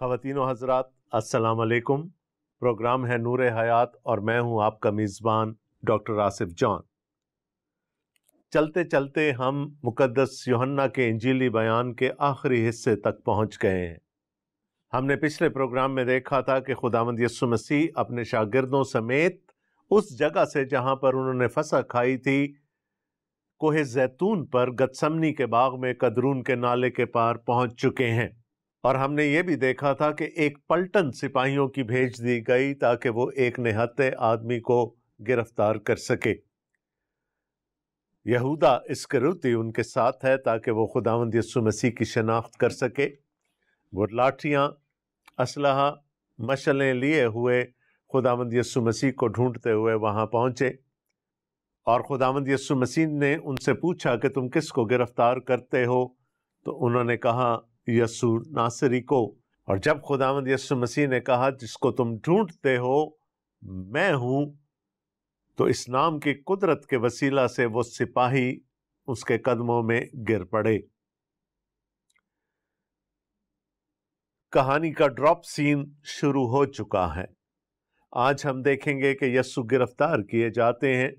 खातिन हजरात असलकुम प्रोग्राम है नूर हयात और मैं हूं आपका मेज़बान डॉक्टर आसिफ जॉन चलते चलते हम मुकद्दस योहन्ना के इंजीली बयान के आखिरी हिस्से तक पहुंच गए हैं हमने पिछले प्रोग्राम में देखा था कि खुदामंद यसु मसीह अपने शागिर्दों समेत उस जगह से जहां पर उन्होंने फसा खाई थी कोहे जैतून पर गदसमनी के बाग में कदरून के नाले के पार पहुंच चुके हैं और हमने ये भी देखा था कि एक पलटन सिपाहियों की भेज दी गई ताकि वो एक निहत्ते आदमी को गिरफ्तार कर सके यहूदा इसकरूती उनके साथ है ताकि वो खुदावंद यसु मसीह की शनाख्त कर सके वो लाठियाँ असल मशलें लिए हुए खुदावंद यस्सु मसीह को ढूंढते हुए वहाँ पहुँचे और खुदावंद यसु मसीह ने उनसे पूछा कि तुम किस को गिरफ्तार करते हो तो उन्होंने कहा यसु नासरी को और जब खुदावंद यसु मसीह ने कहा जिसको तुम ढूंढते हो मैं हूं तो इस नाम की कुदरत के वसीला से वो सिपाही उसके कदमों में गिर पड़े कहानी का ड्रॉप सीन शुरू हो चुका है आज हम देखेंगे कि यस्सु गिरफ्तार किए जाते हैं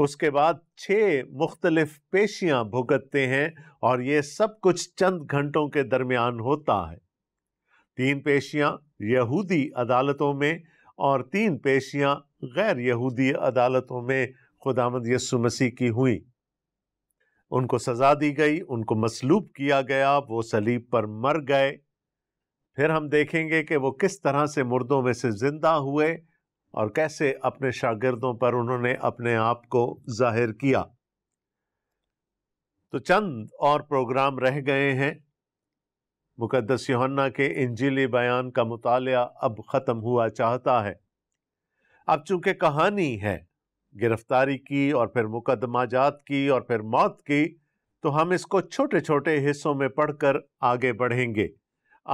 उसके बाद छः मुख्तलिफ पेशियाँ भुगतते हैं और ये सब कुछ चंद घंटों के दरमियान होता है तीन पेशियाँ यहूदी अदालतों में और तीन पेशियाँ गैर यहूदी अदालतों में खुदामद यसु मसीह की हुई उनको सज़ा दी गई उनको मसलूब किया गया वो सलीब पर मर गए फिर हम देखेंगे कि वो किस तरह से मुर्दों में से ज़िंदा हुए और कैसे अपने शागिर्दों पर उन्होंने अपने आप को जाहिर किया तो चंद और प्रोग्राम रह गए हैं मुकदस योहन्ना के इंजीली बयान का मुताला अब ख़त्म हुआ चाहता है अब चूंकि कहानी है गिरफ्तारी की और फिर मुकदमा जात की और फिर मौत की तो हम इसको छोटे छोटे हिस्सों में पढ़कर आगे बढ़ेंगे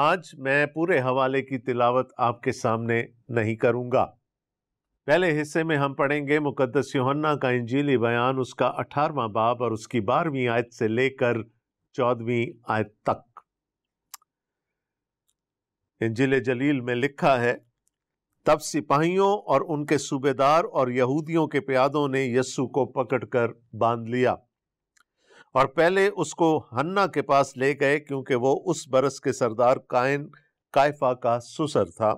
आज मैं पूरे हवाले की तिलावत आपके सामने नहीं करूंगा पहले हिस्से में हम पढ़ेंगे मुकदस योहन्ना का इंजीली बयान उसका अठारवा बाब और उसकी बारहवीं आयत से लेकर चौदहवीं आयत तक इंजिल जलील में लिखा है तब सिपाहियों और उनके सूबेदार और यहूदियों के प्यादों ने यस्सु को पकड़कर बांध लिया और पहले उसको हन्ना के पास ले गए क्योंकि वो उस बरस के सरदार कायन कायफा का सुसर था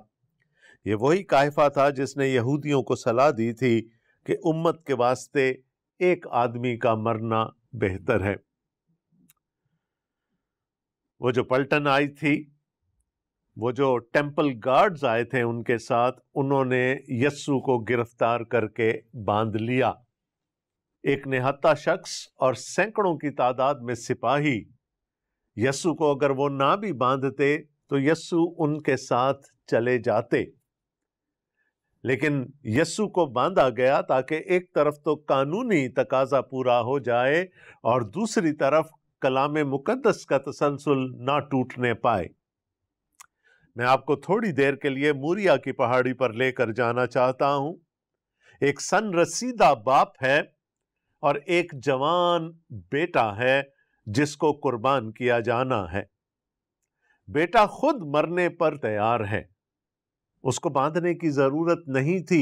ये वही कायफा था जिसने यहूदियों को सलाह दी थी कि उम्मत के वास्ते एक आदमी का मरना बेहतर है वो जो पलटन आई थी वो जो टेंपल गार्ड्स आए थे उनके साथ उन्होंने यस्सु को गिरफ्तार करके बांध लिया एक निहत्ता शख्स और सैकड़ों की तादाद में सिपाही यस्सू को अगर वो ना भी बांधते तो यस्सू उनके साथ चले जाते लेकिन यस्सु को बांधा गया ताकि एक तरफ तो कानूनी तकाजा पूरा हो जाए और दूसरी तरफ कलाम मुकदस का तसलसल ना टूटने पाए मैं आपको थोड़ी देर के लिए मूरिया की पहाड़ी पर लेकर जाना चाहता हूं एक सन रसीदा बाप है और एक जवान बेटा है जिसको कुर्बान किया जाना है बेटा खुद मरने पर तैयार है उसको बांधने की ज़रूरत नहीं थी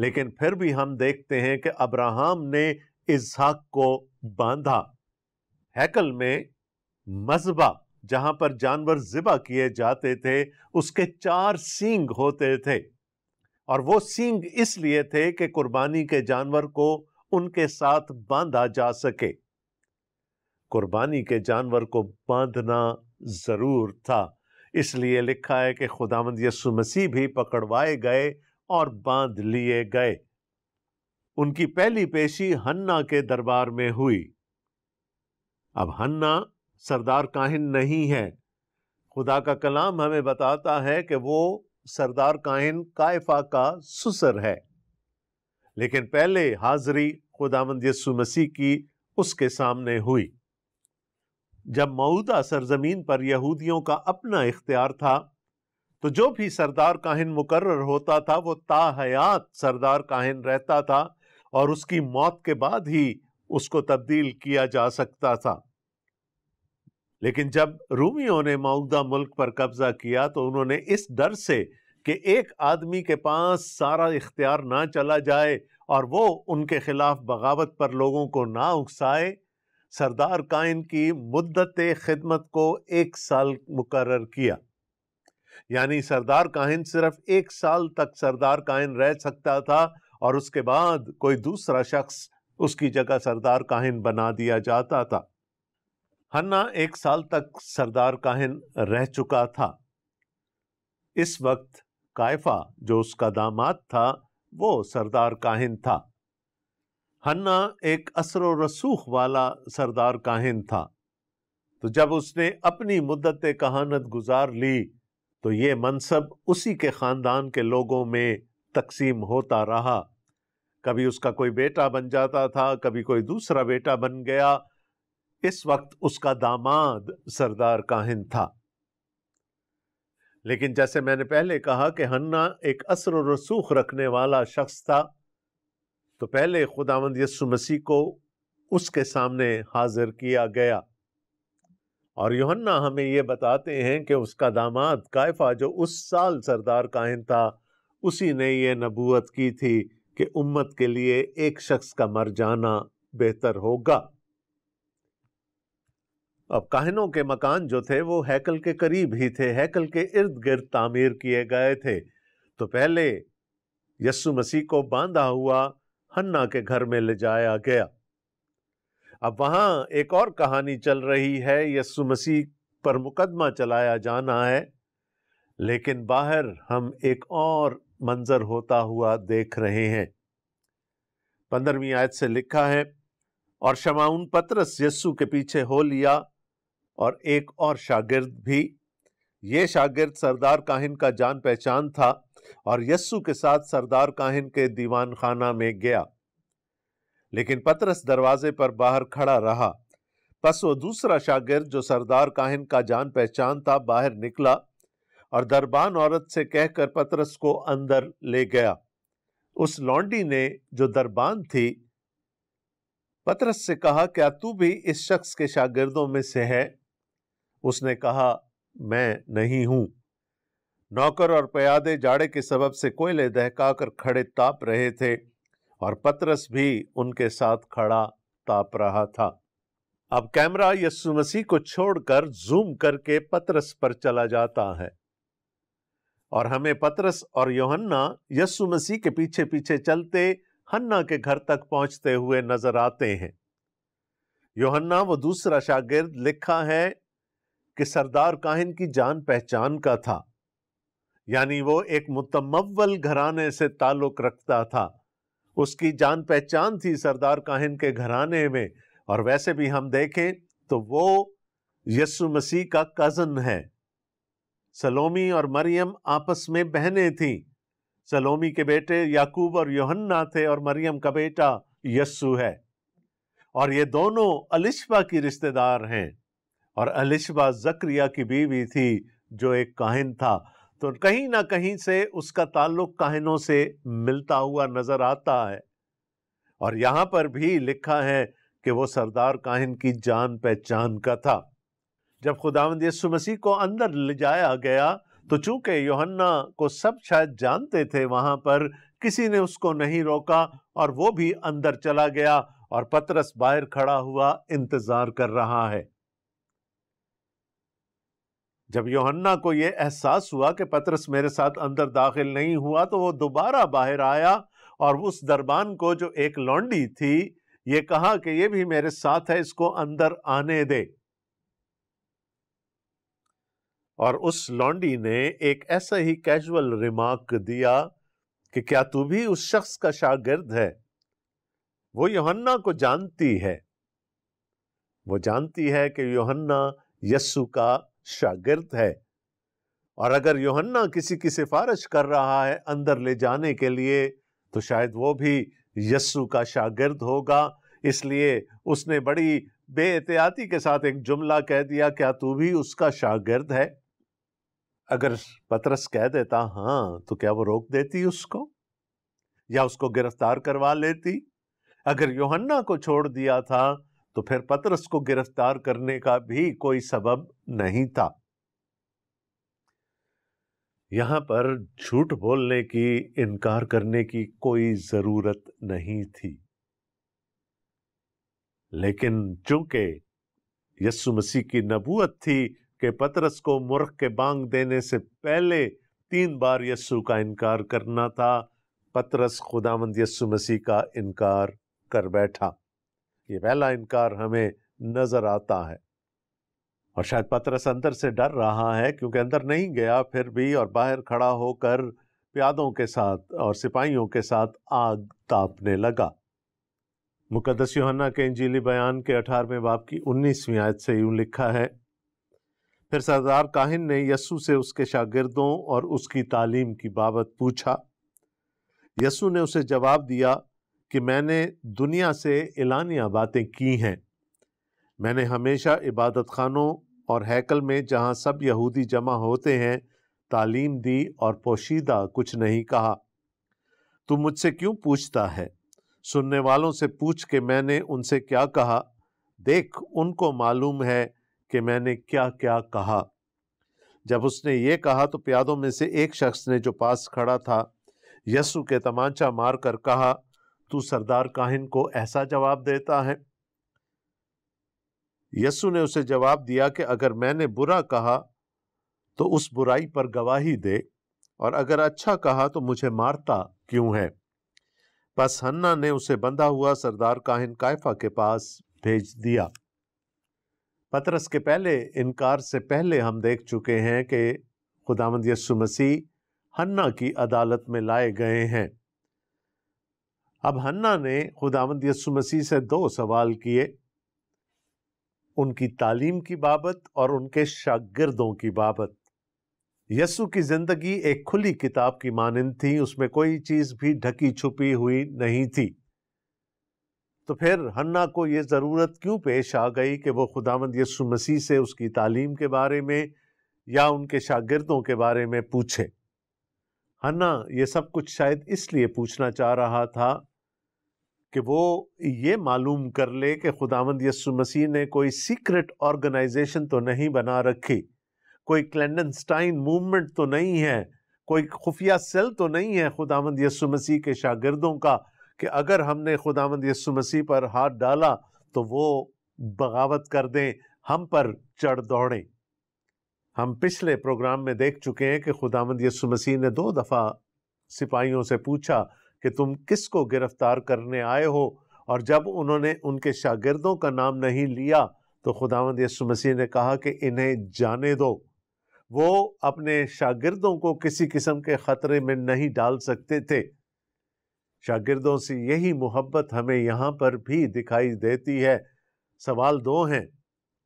लेकिन फिर भी हम देखते हैं कि अब्राहम ने इसहाक को बांधा हैकल में मजबा जहां पर जानवर जिबा किए जाते थे उसके चार सींग होते थे और वो सींग इसलिए थे कि कुर्बानी के जानवर को उनके साथ बांधा जा सके कुर्बानी के जानवर को बांधना जरूर था इसलिए लिखा है कि खुदामंद यसु मसीह भी पकड़वाए गए और बांध लिए गए उनकी पहली पेशी हन्ना के दरबार में हुई अब हन्ना सरदार काहिन नहीं है खुदा का कलाम हमें बताता है कि वो सरदार काहिन कायफा का सुसर है लेकिन पहले हाजिरी खुदामंद यसु मसीह की उसके सामने हुई जब मऊदा सरजमीन पर यहूदियों का अपना इख्तियार था तो जो भी सरदार काहिन मुकर्र होता था वो ताहयात सरदार काहिन रहता था और उसकी मौत के बाद ही उसको तब्दील किया जा सकता था लेकिन जब रूमियों ने मऊदा मुल्क पर कब्जा किया तो उन्होंने इस डर से कि एक आदमी के पास सारा इख्तियार ना चला जाए और वो उनके खिलाफ बगावत पर लोगों को ना उकसाए सरदार कायन की मुद्दत खिदमत को एक साल मुकर किया यानी सरदार कायन सिर्फ एक साल तक सरदार कायन रह सकता था और उसके बाद कोई दूसरा शख्स उसकी जगह सरदार काहिन बना दिया जाता था हन्ना एक साल तक सरदार काहिन रह चुका था इस वक्त कायफा जो उसका दामाद था वो सरदार काहिन था हन्ना एक असर रसूख वाला सरदार काहिन था तो जब उसने अपनी मुद्दत कहानत गुजार ली तो ये मनसब उसी के ख़ानदान के लोगों में तकसीम होता रहा कभी उसका कोई बेटा बन जाता था कभी कोई दूसरा बेटा बन गया इस वक्त उसका दामाद सरदार काहिन था लेकिन जैसे मैंने पहले कहा कि हन्ना एक असर रसूख रखने वाला शख्स था तो पहले खुदावंद यस्सु मसीह को उसके सामने हाजिर किया गया और योहन्ना हमें ये बताते हैं कि उसका दामाद कायफा जो उस साल सरदार काहिन था उसी ने यह नबूत की थी कि उम्मत के लिए एक शख्स का मर जाना बेहतर होगा अब काहिनों के मकान जो थे वो हैकल के करीब ही थे हैकल के इर्द गिर्द तामीर किए गए थे तो पहले यस्सु मसीह को बांधा हुआ हन्ना के घर में ले जाया गया अब वहां एक और कहानी चल रही है यस्सु मसीह पर मुकदमा चलाया जाना है लेकिन बाहर हम एक और मंजर होता हुआ देख रहे हैं पंद्रहवीं आयत से लिखा है और शमाउन पत्रस यस्सु के पीछे हो लिया और एक और शागिर्द भी ये शागिर्द सरदार काहिन का जान पहचान था और यस्सु के साथ सरदार काहिन के दीवान खाना में गया लेकिन पतरस दरवाजे पर बाहर खड़ा रहा बस वो दूसरा शागिर्द जो सरदार काहिन का जान पहचान था बाहर निकला और दरबान औरत से कहकर पतरस को अंदर ले गया उस लॉन्डी ने जो दरबान थी पतरस से कहा क्या तू भी इस शख्स के शागिर्दों में से है उसने कहा मैं नहीं हूं नौकर और प्यादे जाड़े के सबब से कोयले दहकाकर खड़े ताप रहे थे और पतरस भी उनके साथ खड़ा ताप रहा था अब कैमरा यस्सु मसीह को छोड़कर जूम करके पतरस पर चला जाता है और हमें पतरस और योहन्ना यस्सु मसीह के पीछे पीछे चलते हन्ना के घर तक पहुंचते हुए नजर आते हैं योहन्ना वो दूसरा शागिर्द लिखा है कि सरदार काहिन की जान पहचान का था यानी वो एक मुतमवल घराने से ताल्लुक रखता था उसकी जान पहचान थी सरदार काहिन के घराने में और वैसे भी हम देखें तो वो यसु मसीह का कज़न है सलोमी और मरियम आपस में बहनें थीं सलोमी के बेटे याकूब और योहन्ना थे और मरियम का बेटा यस्सु है और ये दोनों अलिशबा की रिश्तेदार हैं और अलिशबा जक्रिया की बीवी थी जो एक काहिन था तो कहीं ना कहीं से उसका ताल्लुक कहनों से मिलता हुआ नज़र आता है और यहां पर भी लिखा है कि वो सरदार काहिन की जान पहचान का था जब खुदावंद यीशु मसीह को अंदर ले जाया गया तो चूंकि योहन्ना को सब शायद जानते थे वहां पर किसी ने उसको नहीं रोका और वो भी अंदर चला गया और पतरस बाहर खड़ा हुआ इंतज़ार कर रहा है जब योहन्ना को यह एहसास हुआ कि पतरस मेरे साथ अंदर दाखिल नहीं हुआ तो वो दोबारा बाहर आया और उस दरबान को जो एक लौंडी थी ये कहा कि ये भी मेरे साथ है इसको अंदर आने दे और उस लौंडी ने एक ऐसा ही कैजुअल रिमार्क दिया कि क्या तू भी उस शख्स का शागिर्द है वो योहन्ना को जानती है वो जानती है कि योहन्ना यस्सु का शागिर्द है और अगर योहन्ना किसी की सिफारिश कर रहा है अंदर ले जाने के लिए तो शायद वो भी यस्सु का शागिर्द होगा इसलिए उसने बड़ी बेएहतियाती के साथ एक जुमला कह दिया क्या तू भी उसका शागिर्द है अगर पतरस कह देता हाँ तो क्या वो रोक देती उसको या उसको गिरफ्तार करवा लेती अगर योहन्ना को छोड़ दिया था तो फिर पतरस को गिरफ्तार करने का भी कोई सबब नहीं था यहां पर झूठ बोलने की इनकार करने की कोई ज़रूरत नहीं थी लेकिन चूंकि यस्सु मसीह की नबूत थी कि पतरस को मुर्ख के बांग देने से पहले तीन बार यस्सु का इनकार करना था पतरस खुदामंद यस्सु मसीह का इनकार कर बैठा ये पहला इनकार हमें नजर आता है और शायद पत्रस अंदर से डर रहा है क्योंकि अंदर नहीं गया फिर भी और बाहर खड़ा होकर प्यादों के साथ और सिपाहियों के साथ आग तापने लगा मुकदस योहन्ना के इंजीली बयान के अठारहवें बाप की उन्नीसवीं आयत से यूं लिखा है फिर सरदार काहिन ने यस्सु से उसके शागिर्दों और उसकी तालीम की बाबत पूछा यस्सु ने उसे जवाब दिया कि मैंने दुनिया से एलानिया बातें की हैं मैंने हमेशा इबादत खानों और हैकल में जहाँ सब यहूदी जमा होते हैं तालीम दी और पोशीदा कुछ नहीं कहा तू मुझसे क्यों पूछता है सुनने वालों से पूछ के मैंने उनसे क्या कहा देख उनको मालूम है कि मैंने क्या क्या कहा जब उसने ये कहा तो प्यादों में से एक शख्स ने जो पास खड़ा था यसु के तमांचा मार कर कहा तू सरदार काहिन को ऐसा जवाब देता है यस्सु ने उसे जवाब दिया कि अगर मैंने बुरा कहा तो उस बुराई पर गवाही दे और अगर अच्छा कहा तो मुझे मारता क्यों है बस हन्ना ने उसे बंधा हुआ सरदार काहिन कायफा के पास भेज दिया पतरस के पहले इनकार से पहले हम देख चुके हैं कि खुदामद यसु मसीह हन्ना की अदालत में लाए गए हैं अब हन्ना ने खुदावंद यसु मसीह से दो सवाल किए उनकी तालीम की बाबत और उनके शागिर्दों की बाबत यसु की ज़िंदगी एक खुली किताब की मानंद थी उसमें कोई चीज़ भी ढकी छुपी हुई नहीं थी तो फिर हन्ना को ये ज़रूरत क्यों पेश आ गई कि वो खुदावंद यसु मसीह से उसकी तालीम के बारे में या उनके शागिर्दों के बारे में पूछे हन्ना ये सब कुछ शायद इसलिए पूछना चाह रहा था कि वो ये मालूम कर ले कि खुदावंद यसु मसीह ने कोई सीक्रेट ऑर्गेनाइजेशन तो नहीं बना रखी कोई क्लैंडस्टाइन मूवमेंट तो नहीं है कोई खुफिया सेल तो नहीं है खुदावंद यसु मसीह के शागिर्दों का कि अगर हमने खुदावंद यसु मसीह पर हाथ डाला तो वो बगावत कर दें हम पर चढ़ दौड़ें हम पिछले प्रोग्राम में देख चुके हैं कि खुदावंद यसु मसीह ने दो दफ़ा सिपाहियों से पूछा कि तुम किसको गिरफ्तार करने आए हो और जब उन्होंने उनके शागिर्दों का नाम नहीं लिया तो खुदावंद यसु मसीह ने कहा कि इन्हें जाने दो वो अपने शागिर्दों को किसी किस्म के ख़तरे में नहीं डाल सकते थे शागिर्दों से यही मोहब्बत हमें यहाँ पर भी दिखाई देती है सवाल दो हैं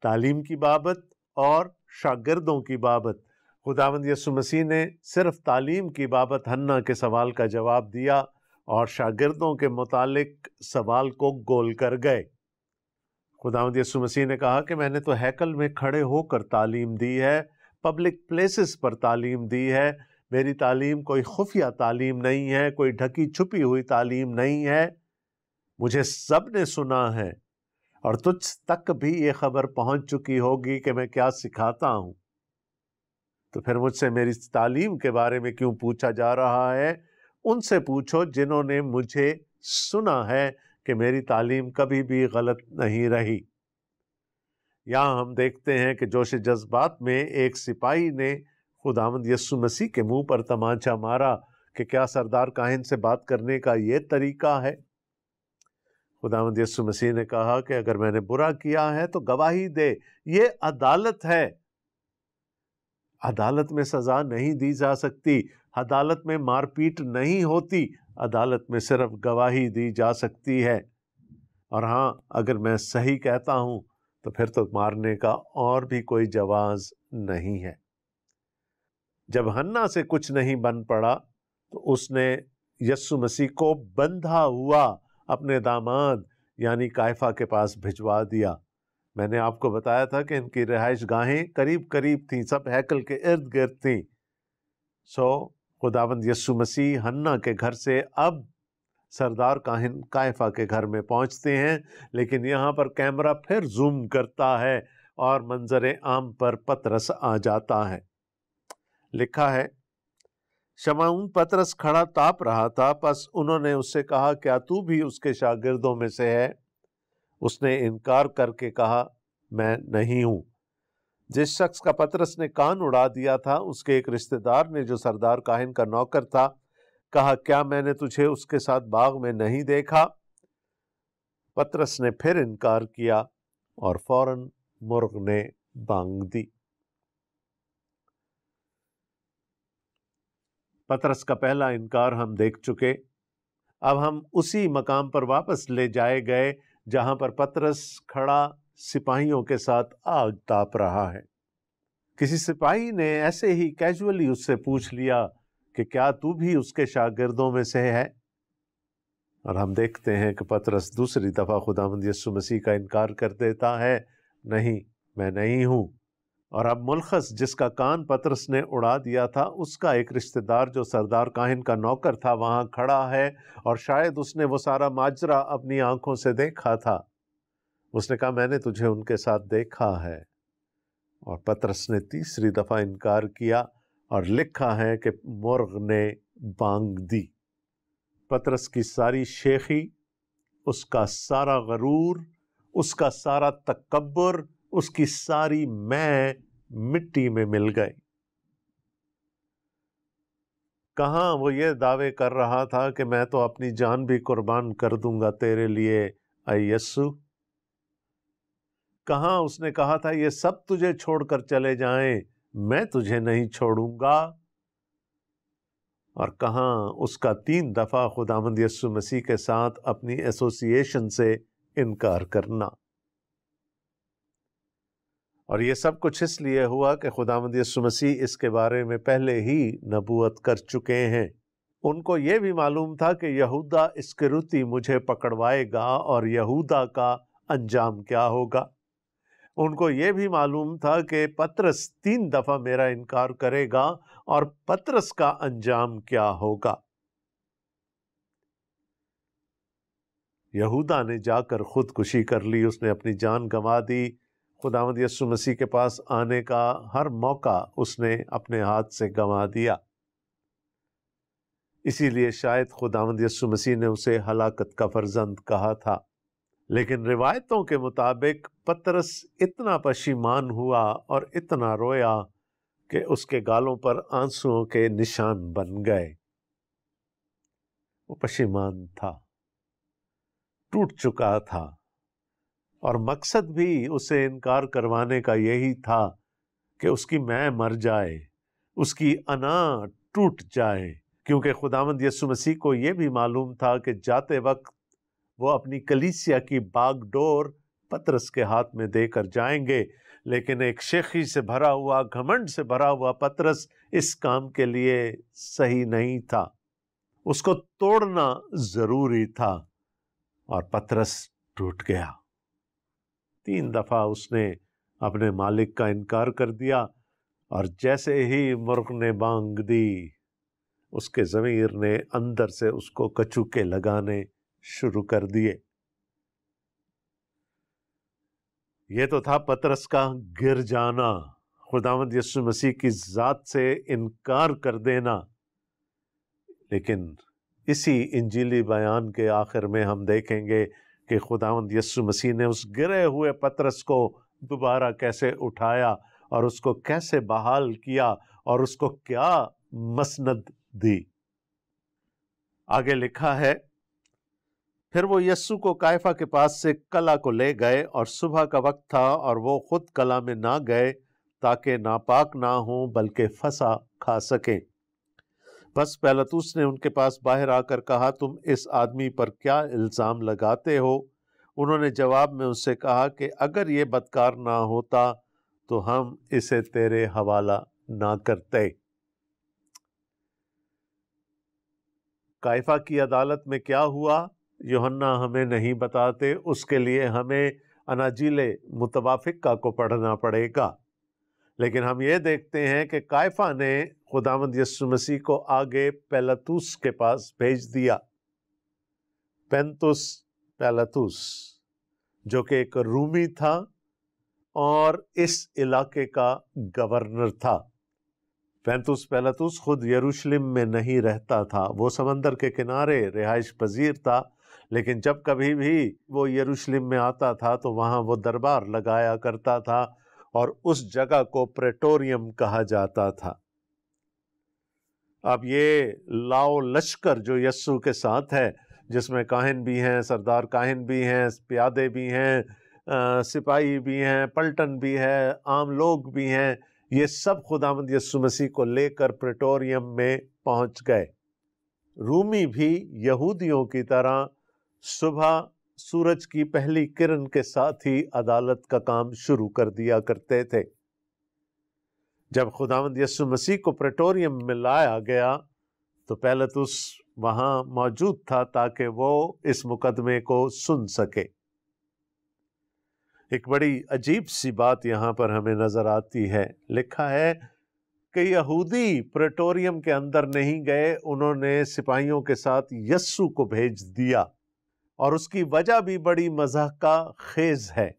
तालीम की बाबत और शागिर्दों की बाबत खुदावंद यसु मसीह ने सिर्फ तालीम की बाबत हन्ना के सवाल का जवाब दिया और शागिर्दों के मुतालिक सवाल को गोल कर गए खुदावंद यसु मसीह ने कहा कि मैंने तो हैकल में खड़े होकर तालीम दी है पब्लिक प्लेसेस पर तालीम दी है मेरी तालीम कोई खुफिया तालीम नहीं है कोई ढकी छुपी हुई तालीम नहीं है मुझे सब ने सुना है और तुझ तक भी ये खबर पहुंच चुकी होगी कि मैं क्या सिखाता हूं तो फिर मुझसे मेरी तालीम के बारे में क्यों पूछा जा रहा है उनसे पूछो जिन्होंने मुझे सुना है कि मेरी तालीम कभी भी गलत नहीं रही यहाँ हम देखते हैं कि जोश जज्बात में एक सिपाही ने खुदामद यस्सु मसीह के मुंह पर तमाचा मारा कि क्या सरदार काहिन से बात करने का ये तरीका है खुदामद यस्सु मसीह ने कहा कि अगर मैंने बुरा किया है तो गवाही दे ये अदालत है अदालत में सज़ा नहीं दी जा सकती अदालत में मारपीट नहीं होती अदालत में सिर्फ गवाही दी जा सकती है और हाँ अगर मैं सही कहता हूँ तो फिर तो मारने का और भी कोई जवाज नहीं है जब हन्ना से कुछ नहीं बन पड़ा तो उसने यस्सु मसीह को बंधा हुआ अपने दामाद यानी कायफा के पास भिजवा दिया मैंने आपको बताया था कि इनकी रिहाइश गाहें करीब करीब थीं सब हैकल के इर्द गिर्द थीं सो खुदावंद यसु मसीह हन्ना के घर से अब सरदार काहिन कायफा के घर में पहुंचते हैं लेकिन यहाँ पर कैमरा फिर जूम करता है और मंजर आम पर पतरस आ जाता है लिखा है शमाउन पतरस खड़ा ताप रहा था बस उन्होंने उससे कहा क्या तू भी उसके शागिर्दों में से है उसने इनकार करके कहा मैं नहीं हूं जिस शख्स का पत्रस ने कान उड़ा दिया था उसके एक रिश्तेदार ने जो सरदार काहिन का नौकर था कहा क्या मैंने तुझे उसके साथ बाग में नहीं देखा पत्रस ने फिर इनकार किया और फौरन मुर्ग ने बांग दी पत्रस का पहला इनकार हम देख चुके अब हम उसी मकाम पर वापस ले जाए गए जहां पर पतरस खड़ा सिपाहियों के साथ आग ताप रहा है किसी सिपाही ने ऐसे ही कैजुअली उससे पूछ लिया कि क्या तू भी उसके शागिर्दों में से है और हम देखते हैं कि पतरस दूसरी दफ़ा खुदामंद यसु मसीह का इनकार कर देता है नहीं मैं नहीं हूं और अब मुलखस जिसका कान पत्रस ने उड़ा दिया था उसका एक रिश्तेदार जो सरदार काहिन का नौकर था वहाँ खड़ा है और शायद उसने वो सारा माजरा अपनी आंखों से देखा था उसने कहा मैंने तुझे उनके साथ देखा है और पत्रस ने तीसरी दफ़ा इनकार किया और लिखा है कि मुर्ग ने बांग दी पत्रस की सारी शेखी उसका सारा गरूर उसका सारा तकबर उसकी सारी मैं मिट्टी में मिल गए कहा वो ये दावे कर रहा था कि मैं तो अपनी जान भी कुर्बान कर दूंगा तेरे लिए अयस्सु कहा उसने कहा था ये सब तुझे छोड़कर चले जाएं मैं तुझे नहीं छोड़ूंगा और कहा उसका तीन दफ़ा खुदामंद यस्सु मसीह के साथ अपनी एसोसिएशन से इनकार करना और ये सब कुछ इसलिए हुआ कि खुदामद यसु मसीह इसके बारे में पहले ही नबूत कर चुके हैं उनको ये भी मालूम था कि यहूदा इसके इसकरुती मुझे पकड़वाएगा और यहूदा का अंजाम क्या होगा उनको ये भी मालूम था कि पत्रस तीन दफ़ा मेरा इनकार करेगा और पत्रस का अंजाम क्या होगा यहूदा ने जाकर खुदकुशी कर ली उसने अपनी जान गंवा दी खुदावंद यसु मसीह के पास आने का हर मौका उसने अपने हाथ से गंवा दिया इसीलिए शायद खुदावंद यसु मसीह ने उसे हलाकत का फर्जंद कहा था लेकिन रिवायतों के मुताबिक पतरस इतना पशीमान हुआ और इतना रोया कि उसके गालों पर आंसुओं के निशान बन गए वो पशीमान था टूट चुका था और मकसद भी उसे इनकार करवाने का यही था कि उसकी मैं मर जाए उसकी अना टूट जाए क्योंकि खुदामंद यसु मसीह को यह भी मालूम था कि जाते वक्त वो अपनी कलीसिया की बागडोर पतरस के हाथ में देकर जाएंगे लेकिन एक शेखी से भरा हुआ घमंड से भरा हुआ पतरस इस काम के लिए सही नहीं था उसको तोड़ना ज़रूरी था और पतरस टूट गया तीन दफ़ा उसने अपने मालिक का इनकार कर दिया और जैसे ही मुर्ग ने बांग दी उसके ज़मीर ने अंदर से उसको कचूके लगाने शुरू कर दिए ये तो था पतरस का गिर जाना खुदामद यसु मसीह की ज़ात से इनकार कर देना लेकिन इसी इंजीली बयान के आखिर में हम देखेंगे कि खुदावंद यस्सु मसीह ने उस गिरे हुए पतरस को दोबारा कैसे उठाया और उसको कैसे बहाल किया और उसको क्या मसनद दी आगे लिखा है फिर वो यस्सु को कायफा के पास से कला को ले गए और सुबह का वक्त था और वो खुद कला में ना गए ताकि नापाक ना हो बल्कि फंसा खा सकें बस पैलतूस ने उनके पास बाहर आकर कहा तुम इस आदमी पर क्या इल्ज़ाम लगाते हो उन्होंने जवाब में उससे कहा कि अगर ये बदकार ना होता तो हम इसे तेरे हवाला ना करते कायफा की अदालत में क्या हुआ योहन्ना हमें नहीं बताते उसके लिए हमें अनाजीले मुतवाफिका को पढ़ना पड़ेगा लेकिन हम ये देखते हैं कि कायफा ने खुदामद यसु मसीह को आगे पैलतूस के पास भेज दिया पेंतुस पैलतूस जो कि एक रूमी था और इस इलाके का गवर्नर था पेंतुस पैलतूस खुद यरूशलेम में नहीं रहता था वो समंदर के किनारे रिहाइश पजीर था लेकिन जब कभी भी वो यरूशलेम में आता था तो वहाँ वो दरबार लगाया करता था और उस जगह को प्रेटोरियम कहा जाता था अब ये लाओ लश्कर जो यस्सु के साथ है जिसमें काहिन भी हैं सरदार काहिन भी हैं प्यादे भी हैं सिपाही भी हैं पलटन भी है आम लोग भी हैं ये सब खुदामद यस्सु मसीह को लेकर प्रेटोरियम में पहुंच गए रूमी भी यहूदियों की तरह सुबह सूरज की पहली किरण के साथ ही अदालत का काम शुरू कर दिया करते थे जब खुदावंद यसु मसीह को प्रेटोरियम में लाया गया तो पहले तो उस वहां मौजूद था ताकि वो इस मुकदमे को सुन सके एक बड़ी अजीब सी बात यहां पर हमें नज़र आती है लिखा है कि यहूदी प्रेटोरियम के अंदर नहीं गए उन्होंने सिपाहियों के साथ यस्सु को भेज दिया और उसकी वजह भी बड़ी मजह का खेज है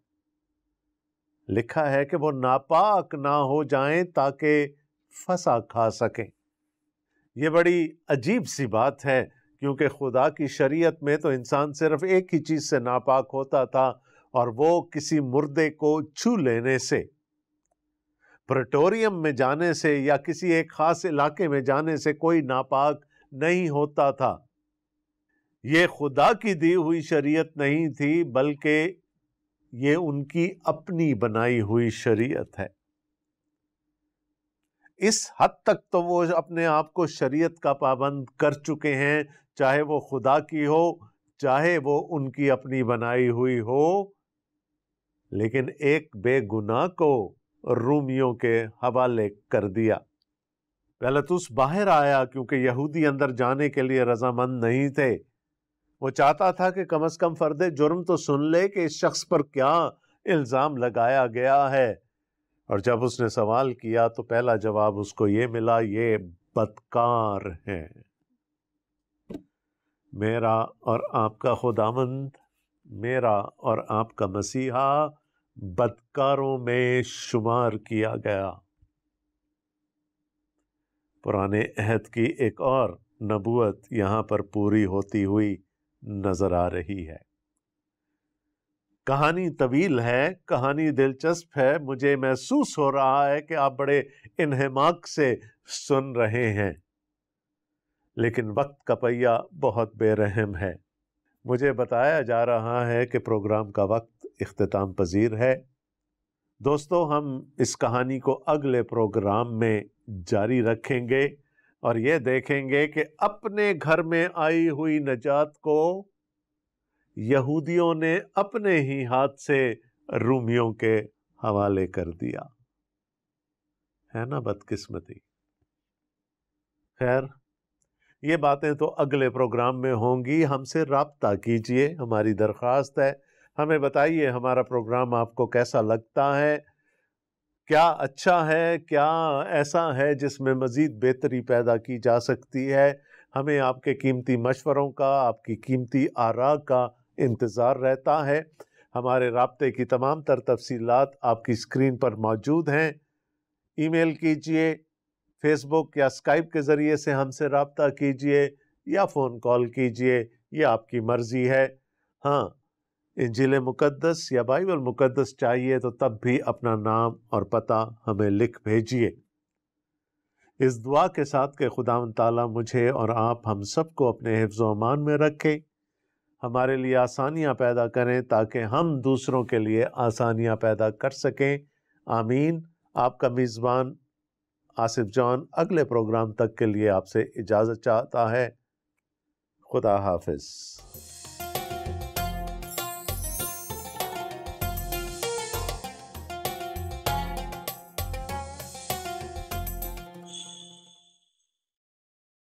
लिखा है कि वो नापाक ना हो जाएं ताकि फंसा खा सकें ये बड़ी अजीब सी बात है क्योंकि खुदा की शरीयत में तो इंसान सिर्फ एक ही चीज़ से नापाक होता था और वो किसी मुर्दे को छू लेने से प्रटोरियम में जाने से या किसी एक ख़ास इलाके में जाने से कोई नापाक नहीं होता था ये खुदा की दी हुई शरीयत नहीं थी बल्कि ये उनकी अपनी बनाई हुई शरीयत है इस हद तक तो वो अपने आप को शरीयत का पाबंद कर चुके हैं चाहे वो खुदा की हो चाहे वो उनकी अपनी बनाई हुई हो लेकिन एक बेगुनाह को रूमियों के हवाले कर दिया पहले तो उस बाहर आया क्योंकि यहूदी अंदर जाने के लिए रजामंद नहीं थे वो चाहता था कि कम अज कम फर्द जुर्म तो सुन ले कि इस शख्स पर क्या इल्ज़ाम लगाया गया है और जब उसने सवाल किया तो पहला जवाब उसको ये मिला ये बदकार है मेरा और आपका खुदामंद मेरा और आपका मसीहा बदकारों में शुमार किया गया पुराने अहद की एक और नबूत यहाँ पर पूरी होती हुई नजर आ रही है कहानी तवील है कहानी दिलचस्प है मुझे महसूस हो रहा है कि आप बड़े इनहमाक से सुन रहे हैं लेकिन वक्त का पहिया बहुत बेरहम है मुझे बताया जा रहा है कि प्रोग्राम का वक्त अख्ताम पजीर है दोस्तों हम इस कहानी को अगले प्रोग्राम में जारी रखेंगे और ये देखेंगे कि अपने घर में आई हुई नजात को यहूदियों ने अपने ही हाथ से रूमियों के हवाले कर दिया है ना बदकिस्मती खैर ये बातें तो अगले प्रोग्राम में होंगी हमसे रबता कीजिए हमारी दरख्वास्त है हमें बताइए हमारा प्रोग्राम आपको कैसा लगता है क्या अच्छा है क्या ऐसा है जिसमें मज़ीद बेहतरी पैदा की जा सकती है हमें आपके कीमती मशवरों का आपकी कीमती आरा का इंतज़ार रहता है हमारे रबते की तमाम तर तफसी आपकी स्क्रीन पर मौजूद हैं ईमेल कीजिए फेसबुक या स्काइप के ज़रिए से हमसे रबता कीजिए या फ़ोन कॉल कीजिए यह आपकी मर्ज़ी है हाँ इंजिल मुकद्दस या बाइबल मुकद्दस चाहिए तो तब भी अपना नाम और पता हमें लिख भेजिए इस दुआ के साथ के खुदा ताला मुझे और आप हम सबको अपने हिफ्ज़ अमान में रखें हमारे लिए आसानियाँ पैदा करें ताकि हम दूसरों के लिए आसानियाँ पैदा कर सकें आमीन आपका मेज़बान आसिफ जॉन अगले प्रोग्राम तक के लिए आपसे इजाज़त चाहता है खुदा हाफिज़